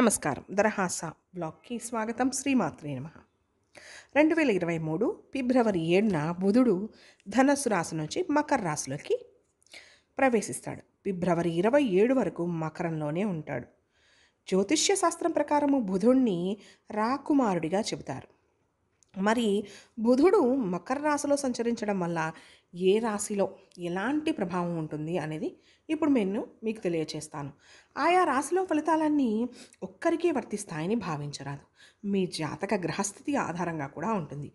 నమస్కారం దరహాస బ్లాగ్కి స్వాగతం శ్రీమాత్రే నమ రెండు వేల ఇరవై మూడు ఫిబ్రవరి ఏడున బుధుడు ధనస్సు రాశి నుంచి మకర రాశిలోకి ప్రవేశిస్తాడు ఫిబ్రవరి ఇరవై ఏడు వరకు మకరంలోనే ఉంటాడు జ్యోతిష్య శాస్త్రం ప్రకారము బుధుణ్ణి రాకుమారుడిగా చెబుతారు మరి బుధుడు మకర రాశిలో సంచరించడం వల్ల ఏ రాశిలో ఎలాంటి ప్రభావం ఉంటుంది అనేది ఇప్పుడు నేను మీకు తెలియచేస్తాను ఆయా రాశిలో ఫలితాలన్నీ ఒక్కరికే వర్తిస్తాయని భావించరాదు మీ జాతక గ్రహస్థితి ఆధారంగా కూడా ఉంటుంది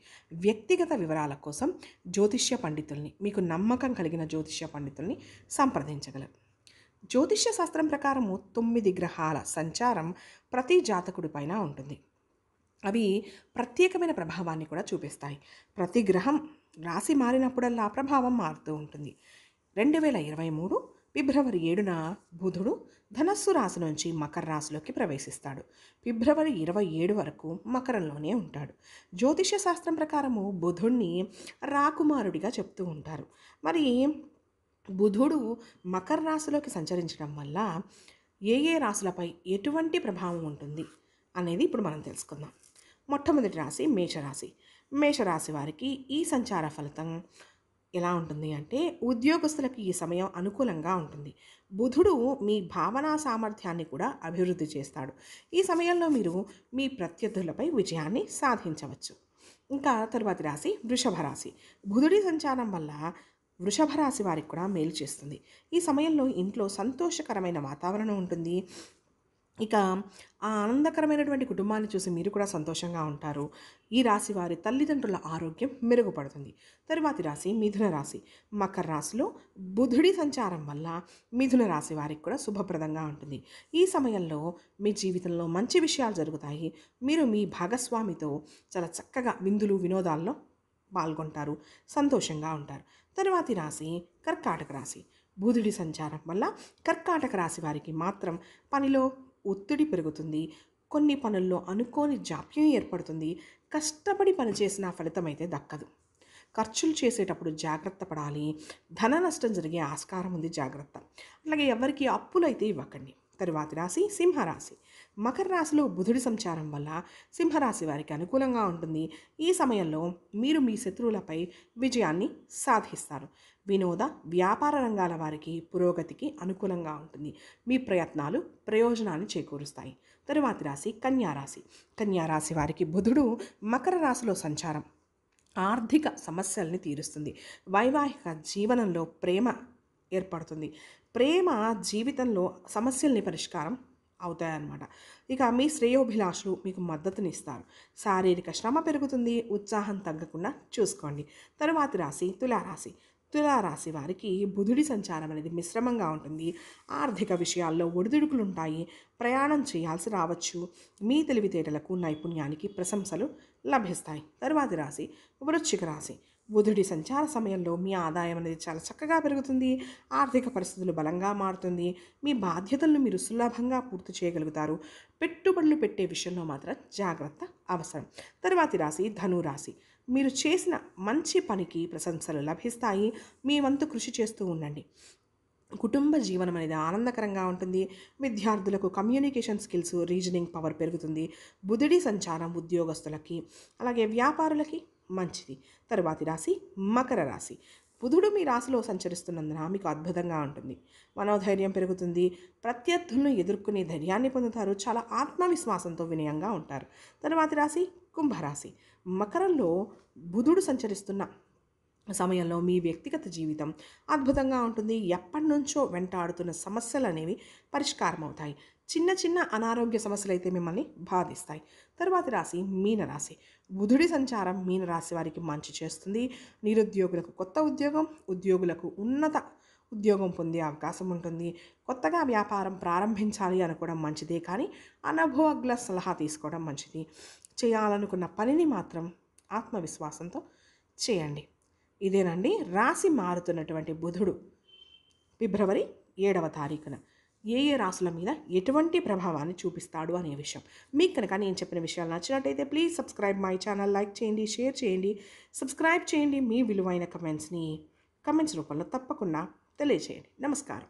వ్యక్తిగత వివరాల కోసం జ్యోతిష్య పండితుల్ని మీకు నమ్మకం కలిగిన జ్యోతిష్య పండితుల్ని సంప్రదించగలరు జ్యోతిష్య శాస్త్రం ప్రకారము తొమ్మిది గ్రహాల సంచారం ప్రతి జాతకుడిపైన ఉంటుంది అవి ప్రత్యేకమైన ప్రభావాన్ని కూడా చూపిస్తాయి ప్రతి గ్రహం రాశి మారినప్పుడల్లా ప్రభావం మారుతూ ఉంటుంది రెండు వేల ఇరవై మూడు ఫిబ్రవరి ఏడున బుధుడు ధనస్సు రాశి నుంచి మకర రాశిలోకి ప్రవేశిస్తాడు ఫిబ్రవరి ఇరవై ఏడు వరకు మకరంలోనే ఉంటాడు జ్యోతిష్య శాస్త్రం ప్రకారము బుధుణ్ణి రాకుమారుడిగా చెప్తూ ఉంటారు మరి బుధుడు మకర రాశిలోకి సంచరించడం వల్ల ఏ ఏ రాశులపై ఎటువంటి ప్రభావం ఉంటుంది అనేది ఇప్పుడు మనం తెలుసుకుందాం మొట్టమొదటి రాశి మేషరాశి మేషరాశి వారికి ఈ సంచార ఫలితం ఎలా ఉంటుంది అంటే ఉద్యోగస్తులకు ఈ సమయం అనుకూలంగా ఉంటుంది బుధుడు మీ భావనా సామర్థ్యాన్ని కూడా అభివృద్ధి చేస్తాడు ఈ సమయంలో మీరు మీ ప్రత్యర్థులపై విజయాన్ని సాధించవచ్చు ఇంకా తరువాతి రాశి వృషభ రాశి బుధుడి సంచారం వల్ల వృషభ రాశి వారికి కూడా మేలు చేస్తుంది ఈ సమయంలో ఇంట్లో సంతోషకరమైన వాతావరణం ఉంటుంది ఇక ఆ ఆనందకరమైనటువంటి కుటుంబాన్ని చూసి మీరు కూడా సంతోషంగా ఉంటారు ఈ రాశి వారి తల్లిదండ్రుల ఆరోగ్యం మెరుగుపడుతుంది తరువాతి రాశి మిథున రాశి మకర రాశిలో బుధుడి సంచారం వల్ల మిథున రాశి వారికి కూడా శుభప్రదంగా ఉంటుంది ఈ సమయంలో మీ జీవితంలో మంచి విషయాలు జరుగుతాయి మీరు మీ భాగస్వామితో చాలా చక్కగా విందులు వినోదాల్లో పాల్గొంటారు సంతోషంగా ఉంటారు తరువాతి రాశి కర్కాటక రాశి బుధుడి సంచారం వల్ల కర్కాటక రాశి వారికి మాత్రం పనిలో ఒత్తిడి పెరుగుతుంది కొన్ని పనుల్లో అనుకోని జాప్యం ఏర్పడుతుంది కష్టపడి పనిచేసిన ఫలితం అయితే దక్కదు ఖర్చులు చేసేటప్పుడు జాగ్రత్త పడాలి ధన నష్టం జరిగే ఆస్కారం ఉంది జాగ్రత్త అలాగే ఎవరికి అప్పులైతే ఇవ్వకండి తరువాతి రాశి సింహరాశి మకర రాశిలో బుధుడి సంచారం వల్ల సింహరాశి వారికి అనుకూలంగా ఉంటుంది ఈ సమయంలో మీరు మీ శత్రువులపై విజయాన్ని సాధిస్తారు వినోద వ్యాపార రంగాల వారికి పురోగతికి అనుకూలంగా ఉంటుంది మీ ప్రయత్నాలు ప్రయోజనాన్ని చేకూరుస్తాయి తరువాతి రాశి కన్యారాశి కన్యారాశి వారికి బుధుడు మకర రాశిలో సంచారం ఆర్థిక సమస్యల్ని తీరుస్తుంది వైవాహిక జీవనంలో ప్రేమ ఏర్పడుతుంది ప్రేమ జీవితంలో సమస్యల్ని పరిష్కారం అవుతాయన్నమాట ఇక మీ శ్రేయోభిలాషులు మీకు మద్దతునిస్తారు శారీరక శ్రమ పెరుగుతుంది ఉత్సాహం తగ్గకుండా చూసుకోండి తరువాతి రాశి తులారాశి తులారాశి వారికి బుధుడి సంచారం అనేది మిశ్రమంగా ఉంటుంది ఆర్థిక విషయాల్లో ఒడిదుడుకులు ఉంటాయి ప్రయాణం చేయాల్సి రావచ్చు మీ తెలివితేటలకు నైపుణ్యానికి ప్రశంసలు లభిస్తాయి తరువాతి రాశి వృశ్చిక రాశి బుధుడి సంచార సమయంలో మీ ఆదాయం అనేది చాలా చక్కగా పెరుగుతుంది ఆర్థిక పరిస్థితులు బలంగా మారుతుంది మీ బాధ్యతలను మీరు సులభంగా పూర్తి చేయగలుగుతారు పెట్టుబడులు పెట్టే విషయంలో మాత్రం జాగ్రత్త అవసరం తర్వాతి రాశి ధనురాశి మీరు చేసిన మంచి పనికి ప్రశంసలు లభిస్తాయి మీ వంతు కృషి చేస్తూ ఉండండి కుటుంబ జీవనం అనేది ఆనందకరంగా ఉంటుంది విద్యార్థులకు కమ్యూనికేషన్ స్కిల్స్ రీజనింగ్ పవర్ పెరుగుతుంది బుధుడి సంచారం ఉద్యోగస్తులకి అలాగే వ్యాపారులకి మంచిది తర్వాతి రాశి మకర రాశి బుధుడు మీ రాశిలో సంచరిస్తున్నందున మీకు అద్భుతంగా ఉంటుంది మనోధైర్యం పెరుగుతుంది ప్రత్యర్థులను ఎదుర్కొనే ధైర్యాన్ని పొందుతారు చాలా ఆత్మవిశ్వాసంతో వినయంగా ఉంటారు తర్వాతి రాశి కుంభరాశి మకరంలో బుధుడు సంచరిస్తున్న సమయంలో మీ వ్యక్తిగత జీవితం అద్భుతంగా ఉంటుంది ఎప్పటి నుంచో వెంటాడుతున్న సమస్యలు అనేవి పరిష్కారం అవుతాయి చిన్న చిన్న అనారోగ్య సమస్యలు అయితే మిమ్మల్ని బాధిస్తాయి తర్వాతి రాశి మీనరాశి బుధుడి సంచారం మీనరాశి వారికి మంచి చేస్తుంది నిరుద్యోగులకు కొత్త ఉద్యోగం ఉద్యోగులకు ఉన్నత ఉద్యోగం పొందే అవకాశం ఉంటుంది కొత్తగా వ్యాపారం ప్రారంభించాలి అనుకోవడం మంచిదే కానీ అనుభవజ్ఞ సలహా తీసుకోవడం మంచిది చేయాలనుకున్న పనిని మాత్రం ఆత్మవిశ్వాసంతో చేయండి ఇదేనండి రాశి మారుతున్నటువంటి బుధుడు ఫిబ్రవరి ఏడవ తారీఖున ఏ ఏ రాసుల మీద ఎటువంటి ప్రభావాన్ని చూపిస్తాడు అనే విషయం మీకు కనుక నేను చెప్పిన విషయాలు నచ్చినట్టయితే please subscribe my channel like చేయండి షేర్ చేయండి సబ్స్క్రైబ్ చేయండి మీ విలువైన కమెంట్స్ని కమెంట్స్ రూపంలో తప్పకుండా తెలియజేయండి నమస్కారం